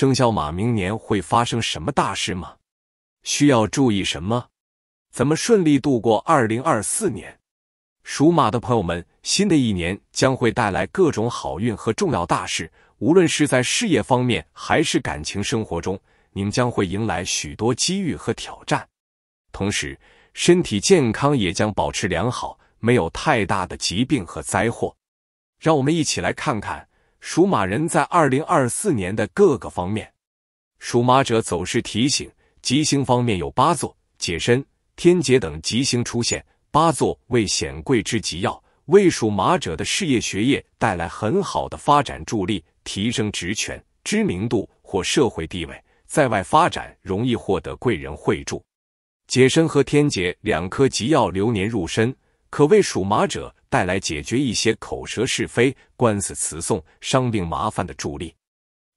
生肖马明年会发生什么大事吗？需要注意什么？怎么顺利度过二零二四年？属马的朋友们，新的一年将会带来各种好运和重要大事，无论是在事业方面还是感情生活中，你们将会迎来许多机遇和挑战。同时，身体健康也将保持良好，没有太大的疾病和灾祸。让我们一起来看看。属马人在二零二四年的各个方面，属马者走势提醒：吉星方面有八座解身、天劫等吉星出现，八座为显贵之吉要，为属马者的事业、学业带来很好的发展助力，提升职权、知名度或社会地位，在外发展容易获得贵人惠助。解身和天劫两颗吉曜流年入身。可为属马者带来解决一些口舌是非、官司词讼、伤病麻烦的助力。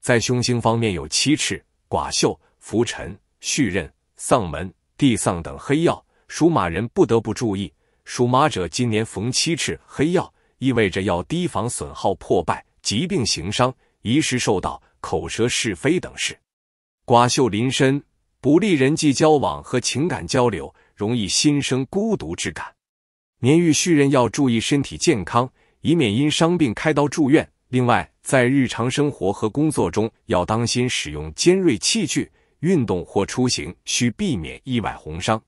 在凶星方面有七赤、寡秀、浮尘、续刃、丧门、地丧等黑曜，属马人不得不注意。属马者今年逢七赤黑曜，意味着要提防损耗破败、疾病行伤、遗失受到、口舌是非等事。寡秀临身，不利人际交往和情感交流，容易心生孤独之感。年逾虚人要注意身体健康，以免因伤病开刀住院。另外，在日常生活和工作中要当心使用尖锐器具，运动或出行需避免意外红伤。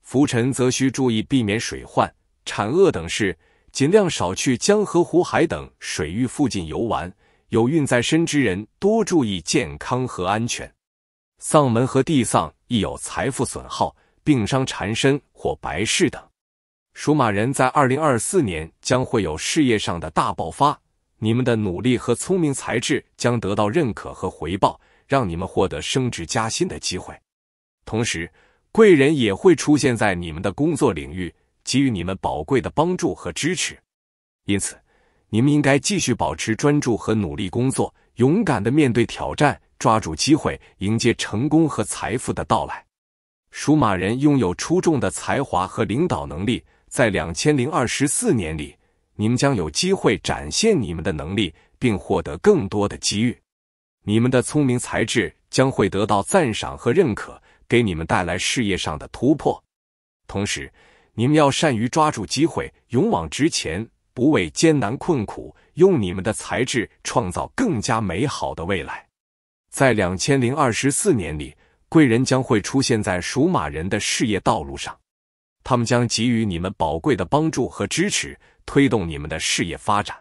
浮沉则需注意避免水患、产恶等事，尽量少去江河湖海等水域附近游玩。有孕在身之人多注意健康和安全。丧门和地丧亦有财富损耗、病伤缠身或白事等。属马人在二零二四年将会有事业上的大爆发，你们的努力和聪明才智将得到认可和回报，让你们获得升职加薪的机会。同时，贵人也会出现在你们的工作领域，给予你们宝贵的帮助和支持。因此，你们应该继续保持专注和努力工作，勇敢的面对挑战，抓住机会，迎接成功和财富的到来。属马人拥有出众的才华和领导能力。在两千零二十四年里，你们将有机会展现你们的能力，并获得更多的机遇。你们的聪明才智将会得到赞赏和认可，给你们带来事业上的突破。同时，你们要善于抓住机会，勇往直前，不畏艰难困苦，用你们的才智创造更加美好的未来。在两千零二十四年里，贵人将会出现在属马人的事业道路上。他们将给予你们宝贵的帮助和支持，推动你们的事业发展。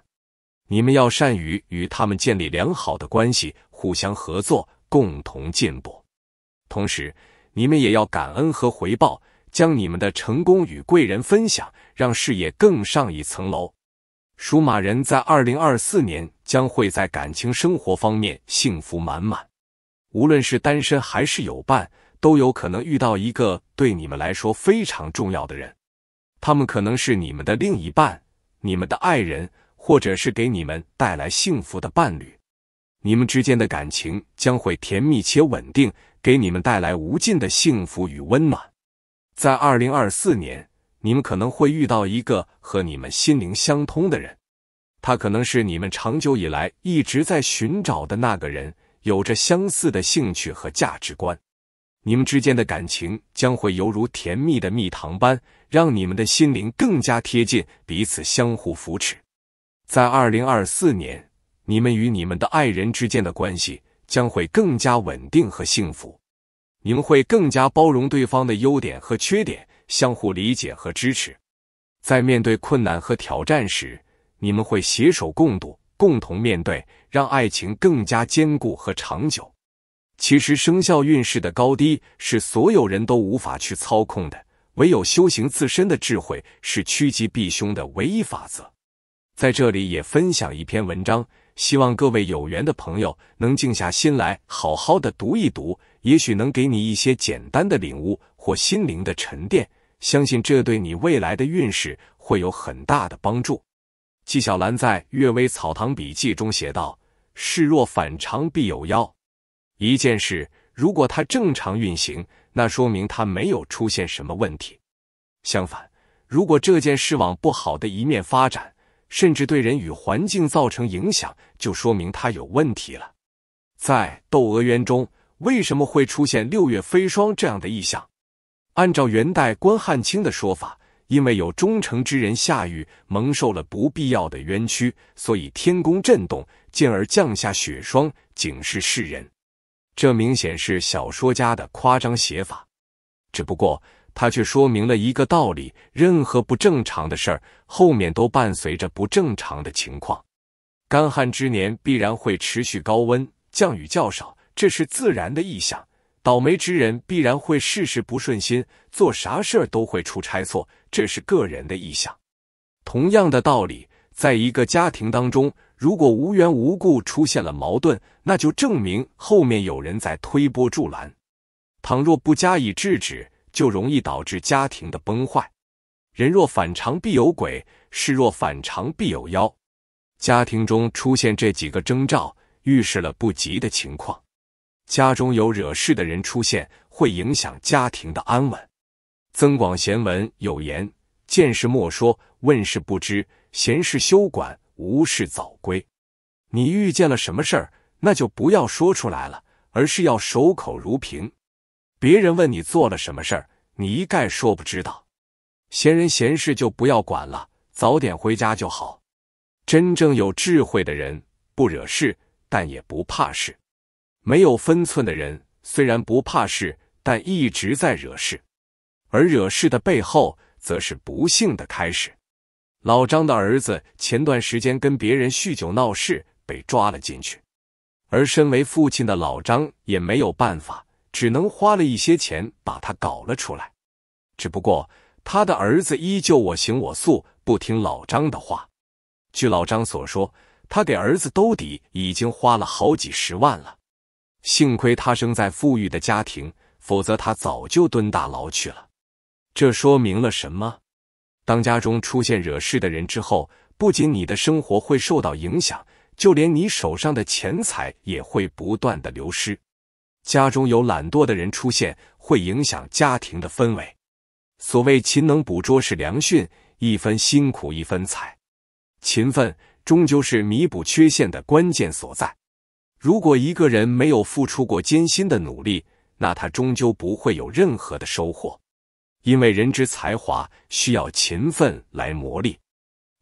你们要善于与他们建立良好的关系，互相合作，共同进步。同时，你们也要感恩和回报，将你们的成功与贵人分享，让事业更上一层楼。属马人在二零二四年将会在感情生活方面幸福满满，无论是单身还是有伴。都有可能遇到一个对你们来说非常重要的人，他们可能是你们的另一半、你们的爱人，或者是给你们带来幸福的伴侣。你们之间的感情将会甜蜜且稳定，给你们带来无尽的幸福与温暖。在二零二四年，你们可能会遇到一个和你们心灵相通的人，他可能是你们长久以来一直在寻找的那个人，有着相似的兴趣和价值观。你们之间的感情将会犹如甜蜜的蜜糖般，让你们的心灵更加贴近，彼此相互扶持。在二零二四年，你们与你们的爱人之间的关系将会更加稳定和幸福。你们会更加包容对方的优点和缺点，相互理解和支持。在面对困难和挑战时，你们会携手共度，共同面对，让爱情更加坚固和长久。其实生肖运势的高低是所有人都无法去操控的，唯有修行自身的智慧是趋吉避凶的唯一法则。在这里也分享一篇文章，希望各位有缘的朋友能静下心来好好的读一读，也许能给你一些简单的领悟或心灵的沉淀。相信这对你未来的运势会有很大的帮助。纪晓岚在《阅微草堂笔记》中写道：“事若反常，必有妖。”一件事，如果它正常运行，那说明它没有出现什么问题。相反，如果这件事往不好的一面发展，甚至对人与环境造成影响，就说明它有问题了。在《窦娥冤》中，为什么会出现六月飞霜这样的意象？按照元代关汉卿的说法，因为有忠诚之人下狱，蒙受了不必要的冤屈，所以天宫震动，进而降下雪霜，警示世人。这明显是小说家的夸张写法，只不过他却说明了一个道理：任何不正常的事儿后面都伴随着不正常的情况。干旱之年必然会持续高温，降雨较少，这是自然的意象；倒霉之人必然会事事不顺心，做啥事儿都会出差错，这是个人的意象。同样的道理，在一个家庭当中。如果无缘无故出现了矛盾，那就证明后面有人在推波助澜。倘若不加以制止，就容易导致家庭的崩坏。人若反常必有鬼，事若反常必有妖。家庭中出现这几个征兆，预示了不吉的情况。家中有惹事的人出现，会影响家庭的安稳。《增广贤文》有言：“见事莫说，问事不知，闲事休管。”无事早归。你遇见了什么事儿，那就不要说出来了，而是要守口如瓶。别人问你做了什么事儿，你一概说不知道。闲人闲事就不要管了，早点回家就好。真正有智慧的人，不惹事，但也不怕事；没有分寸的人，虽然不怕事，但一直在惹事。而惹事的背后，则是不幸的开始。老张的儿子前段时间跟别人酗酒闹事，被抓了进去，而身为父亲的老张也没有办法，只能花了一些钱把他搞了出来。只不过他的儿子依旧我行我素，不听老张的话。据老张所说，他给儿子兜底已经花了好几十万了，幸亏他生在富裕的家庭，否则他早就蹲大牢去了。这说明了什么？当家中出现惹事的人之后，不仅你的生活会受到影响，就连你手上的钱财也会不断的流失。家中有懒惰的人出现，会影响家庭的氛围。所谓勤能补拙是良训，一分辛苦一分财，勤奋终究是弥补缺陷的关键所在。如果一个人没有付出过艰辛的努力，那他终究不会有任何的收获。因为人之才华需要勤奋来磨砺，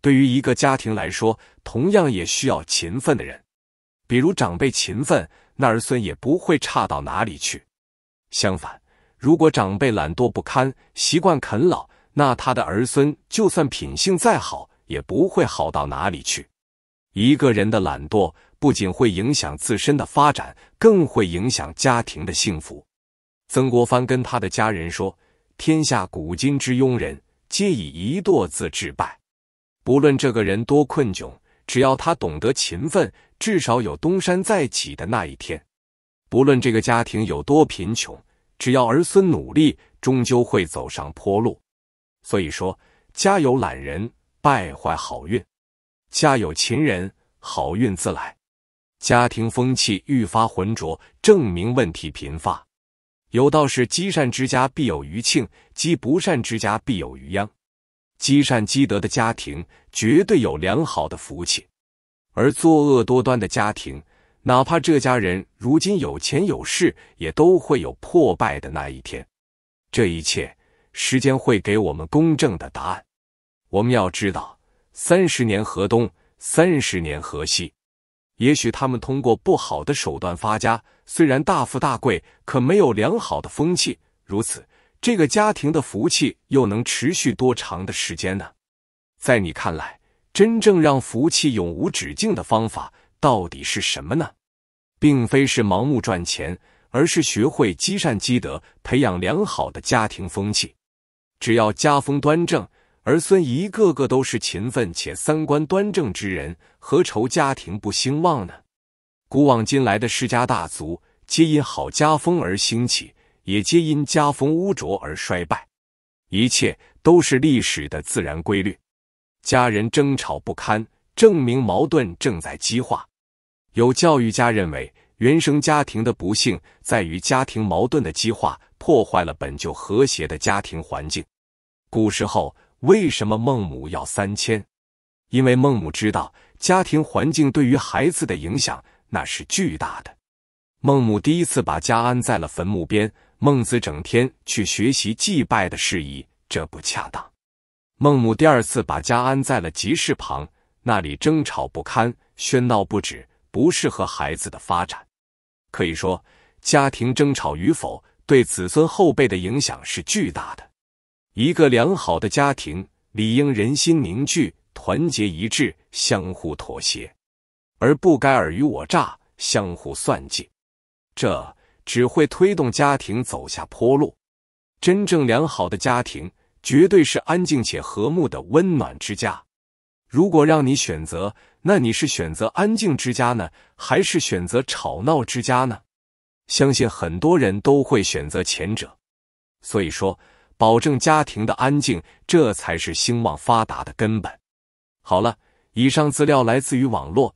对于一个家庭来说，同样也需要勤奋的人。比如长辈勤奋，那儿孙也不会差到哪里去。相反，如果长辈懒惰不堪，习惯啃老，那他的儿孙就算品性再好，也不会好到哪里去。一个人的懒惰不仅会影响自身的发展，更会影响家庭的幸福。曾国藩跟他的家人说。天下古今之庸人，皆以一惰字致败。不论这个人多困窘，只要他懂得勤奋，至少有东山再起的那一天。不论这个家庭有多贫穷，只要儿孙努力，终究会走上坡路。所以说，家有懒人，败坏好运；家有勤人，好运自来。家庭风气愈发浑浊，证明问题频发。有道是：积善之家必有余庆，积不善之家必有余殃。积善积德的家庭绝对有良好的福气，而作恶多端的家庭，哪怕这家人如今有钱有势，也都会有破败的那一天。这一切，时间会给我们公正的答案。我们要知道，三十年河东，三十年河西。也许他们通过不好的手段发家。虽然大富大贵，可没有良好的风气，如此，这个家庭的福气又能持续多长的时间呢？在你看来，真正让福气永无止境的方法到底是什么呢？并非是盲目赚钱，而是学会积善积德，培养良好的家庭风气。只要家风端正，儿孙一个个都是勤奋且三观端正之人，何愁家庭不兴旺呢？古往今来的世家大族，皆因好家风而兴起，也皆因家风污浊而衰败，一切都是历史的自然规律。家人争吵不堪，证明矛盾正在激化。有教育家认为，原生家庭的不幸在于家庭矛盾的激化，破坏了本就和谐的家庭环境。古时候为什么孟母要三迁？因为孟母知道家庭环境对于孩子的影响。那是巨大的。孟母第一次把家安在了坟墓边，孟子整天去学习祭拜的事宜，这不恰当。孟母第二次把家安在了集市旁，那里争吵不堪，喧闹不止，不适合孩子的发展。可以说，家庭争吵与否对子孙后辈的影响是巨大的。一个良好的家庭，理应人心凝聚，团结一致，相互妥协。而不该尔虞我诈、相互算计，这只会推动家庭走下坡路。真正良好的家庭，绝对是安静且和睦的温暖之家。如果让你选择，那你是选择安静之家呢，还是选择吵闹之家呢？相信很多人都会选择前者。所以说，保证家庭的安静，这才是兴旺发达的根本。好了，以上资料来自于网络。